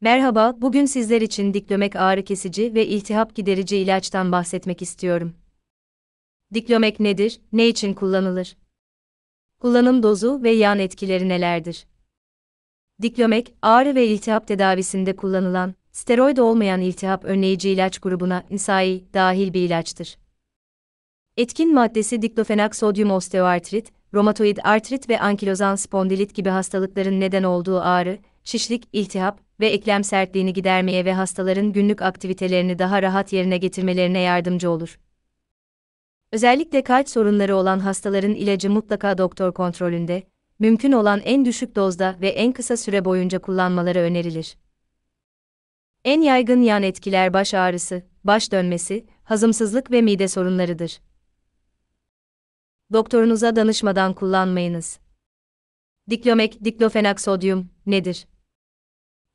Merhaba, bugün sizler için diklomek ağrı kesici ve iltihap giderici ilaçtan bahsetmek istiyorum. Diklomek nedir, ne için kullanılır? Kullanım dozu ve yan etkileri nelerdir? Diklomek, ağrı ve iltihap tedavisinde kullanılan, steroid olmayan iltihap önleyici ilaç grubuna insai dahil bir ilaçtır. Etkin maddesi diklofenak sodyum osteoartrit, romatoid artrit ve ankilozan spondilit gibi hastalıkların neden olduğu ağrı, şişlik, iltihap ve eklem sertliğini gidermeye ve hastaların günlük aktivitelerini daha rahat yerine getirmelerine yardımcı olur. Özellikle kalp sorunları olan hastaların ilacı mutlaka doktor kontrolünde, mümkün olan en düşük dozda ve en kısa süre boyunca kullanmaları önerilir. En yaygın yan etkiler baş ağrısı, baş dönmesi, hazımsızlık ve mide sorunlarıdır. Doktorunuza danışmadan kullanmayınız. Diklomek, diklofenak sodyum nedir?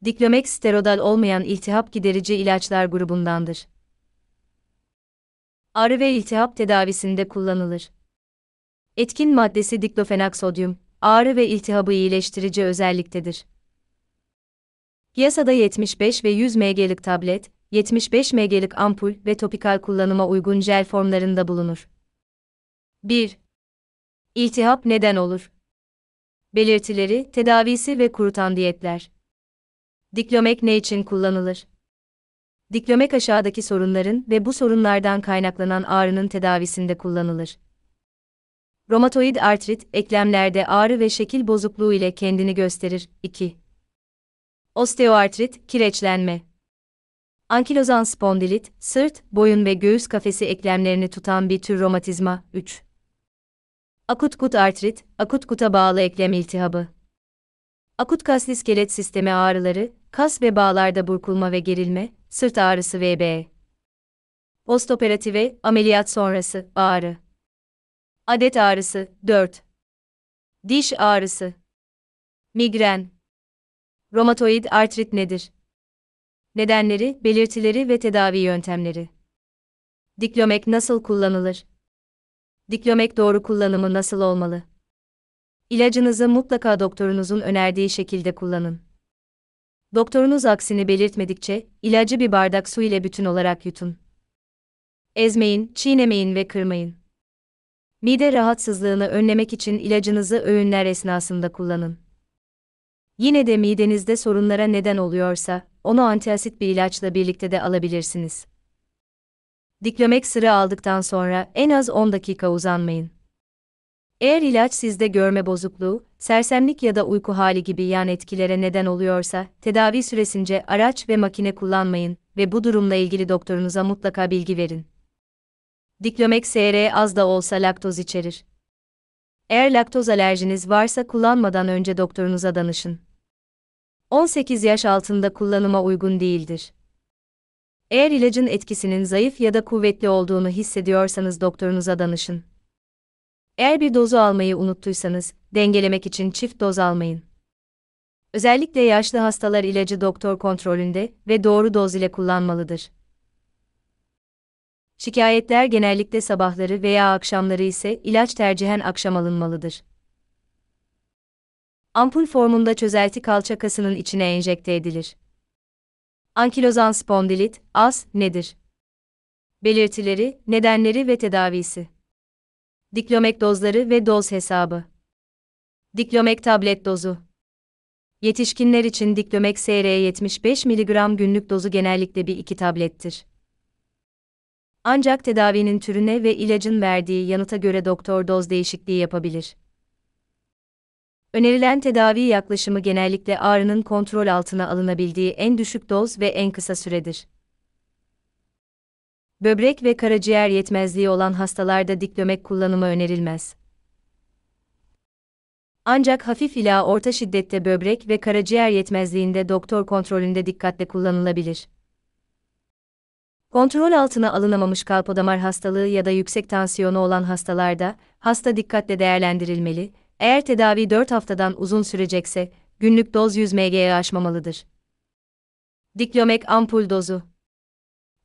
Diklomek sterodal olmayan iltihap giderici ilaçlar grubundandır. Ağrı ve iltihap tedavisinde kullanılır. Etkin maddesi diklofenak sodyum, ağrı ve iltihabı iyileştirici özelliktedir. Piyasada 75 ve 100 mg'lik tablet, 75 mg'lik ampul ve topikal kullanıma uygun jel formlarında bulunur. 1. İltihap neden olur? Belirtileri, tedavisi ve kurutan diyetler. Diklomek ne için kullanılır? Diklomek aşağıdaki sorunların ve bu sorunlardan kaynaklanan ağrının tedavisinde kullanılır. Romatoid artrit, eklemlerde ağrı ve şekil bozukluğu ile kendini gösterir. 2. Osteoartrit, kireçlenme. Ankilozan spondilit, sırt, boyun ve göğüs kafesi eklemlerini tutan bir tür romatizma. 3. Akut gut artrit, akut kuta bağlı eklem iltihabı. Akut kaslı iskelet sistemi ağrıları, kas ve bağlarda burkulma ve gerilme, sırt ağrısı vb. Postoperative, ameliyat sonrası, ağrı. Adet ağrısı, 4. Diş ağrısı. Migren. Romatoid artrit nedir? Nedenleri, belirtileri ve tedavi yöntemleri. Diklomek nasıl kullanılır? Diklomek doğru kullanımı nasıl olmalı? İlacınızı mutlaka doktorunuzun önerdiği şekilde kullanın. Doktorunuz aksini belirtmedikçe, ilacı bir bardak su ile bütün olarak yutun. Ezmeyin, çiğnemeyin ve kırmayın. Mide rahatsızlığını önlemek için ilacınızı öğünler esnasında kullanın. Yine de midenizde sorunlara neden oluyorsa, onu antiasit bir ilaçla birlikte de alabilirsiniz. Diklomek sıra aldıktan sonra en az 10 dakika uzanmayın. Eğer ilaç sizde görme bozukluğu, sersemlik ya da uyku hali gibi yan etkilere neden oluyorsa, tedavi süresince araç ve makine kullanmayın ve bu durumla ilgili doktorunuza mutlaka bilgi verin. Diklomek SR az da olsa laktoz içerir. Eğer laktoz alerjiniz varsa kullanmadan önce doktorunuza danışın. 18 yaş altında kullanıma uygun değildir. Eğer ilacın etkisinin zayıf ya da kuvvetli olduğunu hissediyorsanız doktorunuza danışın. Eğer bir dozu almayı unuttuysanız, dengelemek için çift doz almayın. Özellikle yaşlı hastalar ilacı doktor kontrolünde ve doğru doz ile kullanmalıdır. Şikayetler genellikle sabahları veya akşamları ise ilaç tercihen akşam alınmalıdır. Ampul formunda çözelti kalça kasının içine enjekte edilir. Ankilozan spondilit, AS, nedir? Belirtileri, nedenleri ve tedavisi Diklomek dozları ve doz hesabı. Diklomek tablet dozu. Yetişkinler için diklomek SR75 mg günlük dozu genellikle bir iki tablettir. Ancak tedavinin türüne ve ilacın verdiği yanıta göre doktor doz değişikliği yapabilir. Önerilen tedavi yaklaşımı genellikle ağrının kontrol altına alınabildiği en düşük doz ve en kısa süredir. Böbrek ve karaciğer yetmezliği olan hastalarda dikdömek kullanımı önerilmez. Ancak hafif ila orta şiddette böbrek ve karaciğer yetmezliğinde doktor kontrolünde dikkatle kullanılabilir. Kontrol altına alınamamış kalpodamar hastalığı ya da yüksek tansiyonu olan hastalarda, hasta dikkatle değerlendirilmeli, eğer tedavi 4 haftadan uzun sürecekse, günlük doz 100 mg'ye aşmamalıdır. Diklomek ampul dozu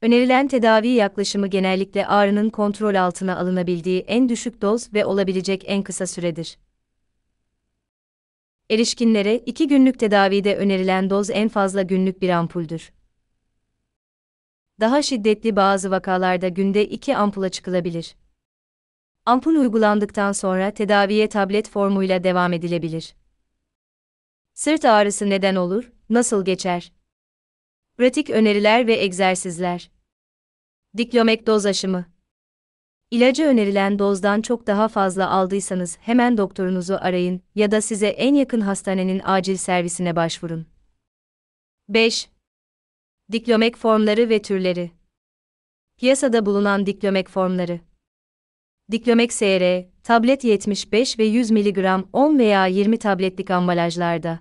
Önerilen tedavi yaklaşımı genellikle ağrının kontrol altına alınabildiği en düşük doz ve olabilecek en kısa süredir. Erişkinlere 2 günlük tedavide önerilen doz en fazla günlük bir ampuldür. Daha şiddetli bazı vakalarda günde 2 ampula çıkılabilir. Ampul uygulandıktan sonra tedaviye tablet formuyla devam edilebilir. Sırt ağrısı neden olur, nasıl geçer? Pratik öneriler ve egzersizler. Diklomek doz aşımı. İlacı önerilen dozdan çok daha fazla aldıysanız hemen doktorunuzu arayın ya da size en yakın hastanenin acil servisine başvurun. 5. Diklomek formları ve türleri. Piyasada bulunan diklomek formları. Diklomek SR, tablet 75 ve 100 mg 10 veya 20 tabletlik ambalajlarda.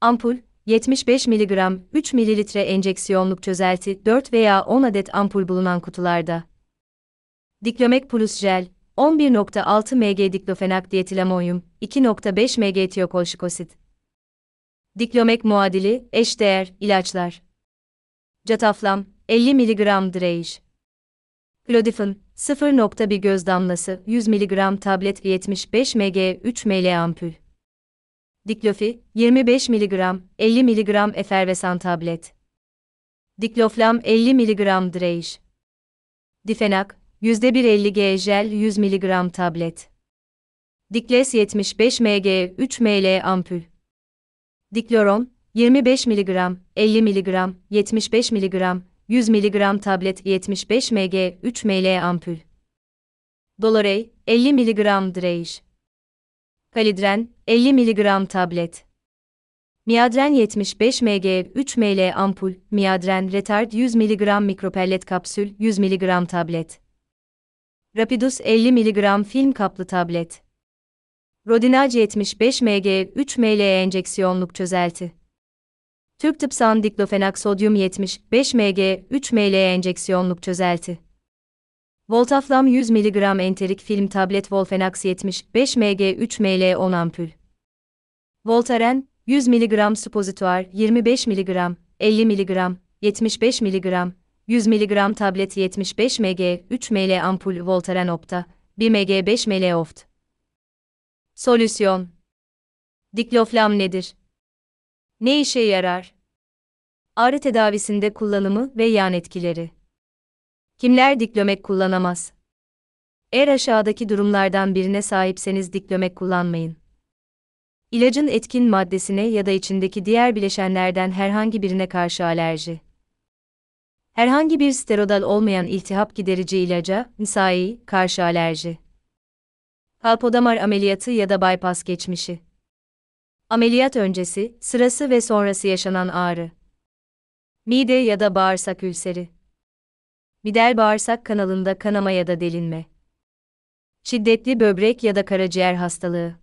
Ampul, 75 mg 3 ml enjeksiyonluk çözelti 4 veya 10 adet ampul bulunan kutularda. Diklomek Plus Jel 11.6 mg diklofenak dietilaminyum, 2.5 mg tiokolşikosit. Diklomek muadili, eşdeğer, ilaçlar. Cataflam, 50 mg direyiş. Klodifin, 0.1 göz damlası, 100 mg tablet 75 mg 3 ml ampul. Diklofi 25 mg 50 mg efervesan tablet. Dikloflam 50 mg direyiş. Difenak %150 50G jel 100 mg tablet. Dikles 75 mg 3 ml ampul. Dikloron 25 mg 50 mg 75 mg 100 mg tablet 75 mg 3 ml ampul. Dolorey 50 mg direyiş. Kalidren 50 mg tablet. Miadren 75 mg 3 ml ampul, Miadren Retard 100 mg mikropellet kapsül 100 mg tablet. Rapidus 50 mg film kaplı tablet. Rodinaj 75 mg 3 ml enjeksiyonluk çözelti. Türk tıpsan diklofenak sodyum 75 mg 3 ml enjeksiyonluk çözelti. Voltaflam 100 mg enterik film tablet Volfenax 75 mg 3 ml 10 ampul. Voltaren 100 mg supozituar 25 mg, 50 mg, 75 mg, 100 mg tablet 75 mg 3 ml ampul Voltaren Opta 1 mg 5 ml Oft. Solüsyon Dikloflam nedir? Ne işe yarar? Ağrı tedavisinde kullanımı ve yan etkileri Kimler dikdömek kullanamaz? Eğer aşağıdaki durumlardan birine sahipseniz dikdömek kullanmayın. İlacın etkin maddesine ya da içindeki diğer bileşenlerden herhangi birine karşı alerji. Herhangi bir sterodal olmayan iltihap giderici ilaca, nisai, karşı alerji. Kalpodamar ameliyatı ya da bypass geçmişi. Ameliyat öncesi, sırası ve sonrası yaşanan ağrı. Mide ya da bağırsak ülseri. Midel bağırsak kanalında kanama ya da delinme. Şiddetli böbrek ya da karaciğer hastalığı.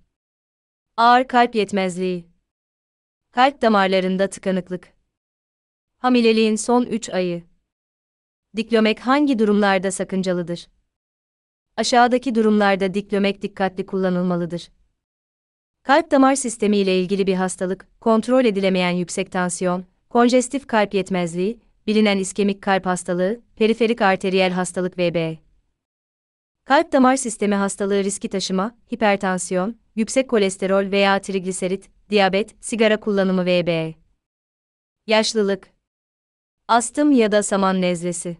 Ağır kalp yetmezliği. Kalp damarlarında tıkanıklık. Hamileliğin son 3 ayı. Diklomek hangi durumlarda sakıncalıdır? Aşağıdaki durumlarda diklomek dikkatli kullanılmalıdır. Kalp damar sistemi ile ilgili bir hastalık, kontrol edilemeyen yüksek tansiyon, konjestif kalp yetmezliği, bilinen iskemik kalp hastalığı, periferik arteriyel hastalık VB. Kalp damar sistemi hastalığı riski taşıma, hipertansiyon, yüksek kolesterol veya trigliserit, diyabet, sigara kullanımı VB. Yaşlılık. Astım ya da saman nezlesi.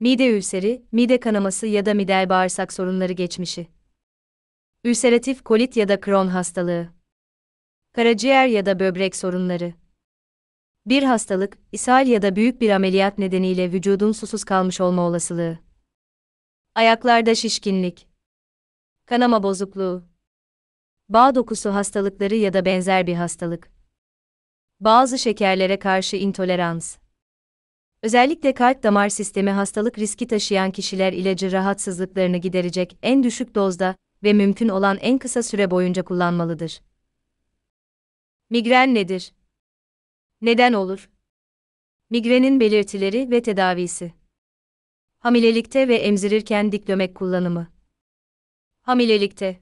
Mide ülseri, mide kanaması ya da midel bağırsak sorunları geçmişi. Ülseratif kolit ya da Crohn hastalığı. Karaciğer ya da böbrek sorunları bir hastalık, ishal ya da büyük bir ameliyat nedeniyle vücudun susuz kalmış olma olasılığı. Ayaklarda şişkinlik, kanama bozukluğu, bağ dokusu hastalıkları ya da benzer bir hastalık. Bazı şekerlere karşı intolerans. Özellikle kalp damar sistemi hastalık riski taşıyan kişiler ilacı rahatsızlıklarını giderecek en düşük dozda ve mümkün olan en kısa süre boyunca kullanmalıdır. Migren nedir? Neden olur? Migrenin belirtileri ve tedavisi. Hamilelikte ve emzirirken diklomek kullanımı. Hamilelikte.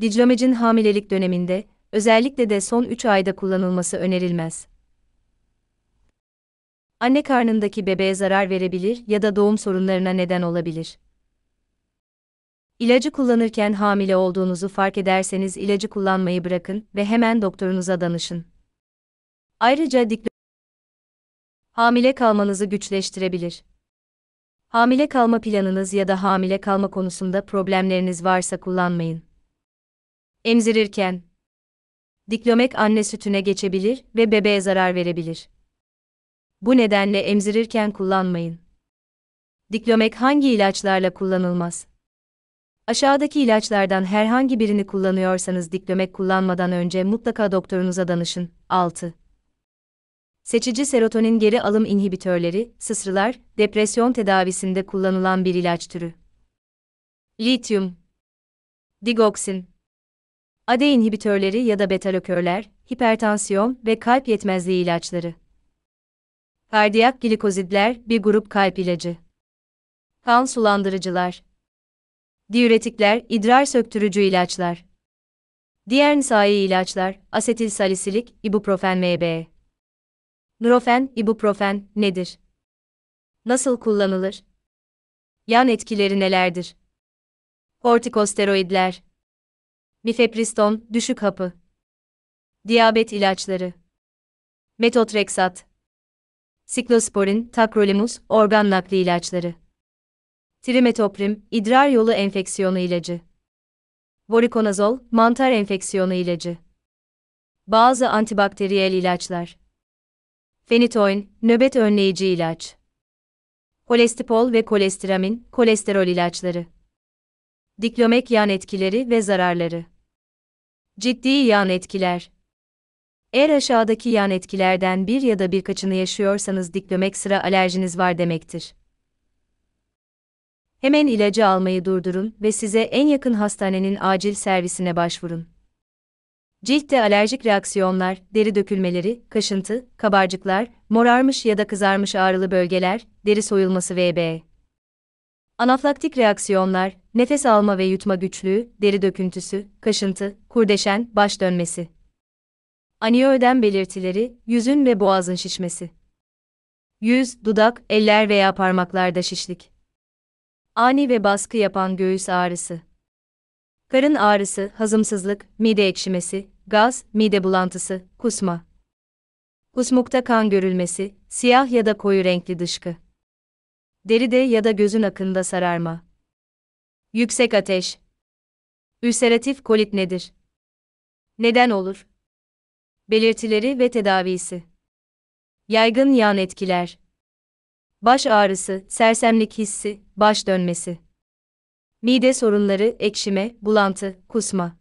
Diclomecin hamilelik döneminde, özellikle de son 3 ayda kullanılması önerilmez. Anne karnındaki bebeğe zarar verebilir ya da doğum sorunlarına neden olabilir. İlacı kullanırken hamile olduğunuzu fark ederseniz ilacı kullanmayı bırakın ve hemen doktorunuza danışın. Ayrıca dikdörtgen hamile kalmanızı güçleştirebilir. Hamile kalma planınız ya da hamile kalma konusunda problemleriniz varsa kullanmayın. Emzirirken diklomek anne sütüne geçebilir ve bebeğe zarar verebilir. Bu nedenle emzirirken kullanmayın. Diklomek hangi ilaçlarla kullanılmaz? Aşağıdaki ilaçlardan herhangi birini kullanıyorsanız diklomek kullanmadan önce mutlaka doktorunuza danışın. 6. Seçici serotonin geri alım inhibitörleri, sısrılar, depresyon tedavisinde kullanılan bir ilaç türü. Lityum, digoksin, AD inhibitörleri ya da betalokörler, hipertansiyon ve kalp yetmezliği ilaçları. Kardiyak glikozidler bir grup kalp ilacı. Kan sulandırıcılar. Diüretikler, idrar söktürücü ilaçlar. Diğer nisai ilaçlar, asetil salisilik, ibuprofen MB. Nurofen, ibuprofen nedir? Nasıl kullanılır? Yan etkileri nelerdir? Kortikosteroidler. Mifepriston, düşük hapı. Diyabet ilaçları. Metotreksat. Siklosporin, takrolimus, organ nakli ilaçları. Trimetoprim, idrar yolu enfeksiyonu ilacı. Voriconazol, mantar enfeksiyonu ilacı. Bazı antibakteriyel ilaçlar. Fenitoin, nöbet önleyici ilaç. Kolestipol ve kolestiramin, kolesterol ilaçları. Diklomek yan etkileri ve zararları. Ciddi yan etkiler. Eğer aşağıdaki yan etkilerden bir ya da birkaçını yaşıyorsanız diklomek sıra alerjiniz var demektir. Hemen ilacı almayı durdurun ve size en yakın hastanenin acil servisine başvurun. Ciltte alerjik reaksiyonlar, deri dökülmeleri, kaşıntı, kabarcıklar, morarmış ya da kızarmış ağrılı bölgeler, deri soyulması vb. Anaflaktik reaksiyonlar, nefes alma ve yutma güçlüğü, deri döküntüsü, kaşıntı, kurdeşen, baş dönmesi. Aniödem belirtileri, yüzün ve boğazın şişmesi. Yüz, dudak, eller veya parmaklarda şişlik. Ani ve baskı yapan göğüs ağrısı karın ağrısı, hazımsızlık, mide ekşimesi, gaz, mide bulantısı, kusma. Kusmukta kan görülmesi, siyah ya da koyu renkli dışkı. Deride ya da gözün akında sararma. Yüksek ateş. Ülseratif kolit nedir? Neden olur? Belirtileri ve tedavisi. Yaygın yan etkiler. Baş ağrısı, sersemlik hissi, baş dönmesi. Mide sorunları, ekşime, bulantı, kusma.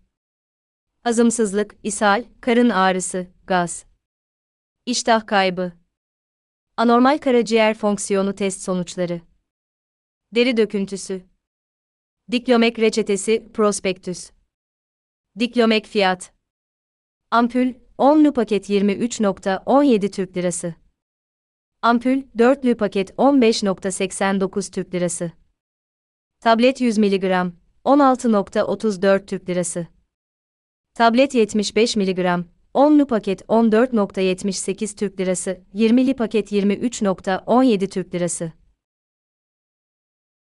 Azımsızlık, ishal, karın ağrısı, gaz. İştah kaybı. Anormal karaciğer fonksiyonu test sonuçları. Deri döküntüsü. Diklomek reçetesi, prospektüs. Diklomek fiyat. Ampul, 10'lü paket 23.17 Türk Lirası. Ampul, 4'lü paket 15.89 Türk Lirası. Tablet 100 mg, 16.34 Türk Lirası. Tablet 75 mg, 10'lu paket 14.78 Türk Lirası, 20'li paket 23.17 Türk Lirası.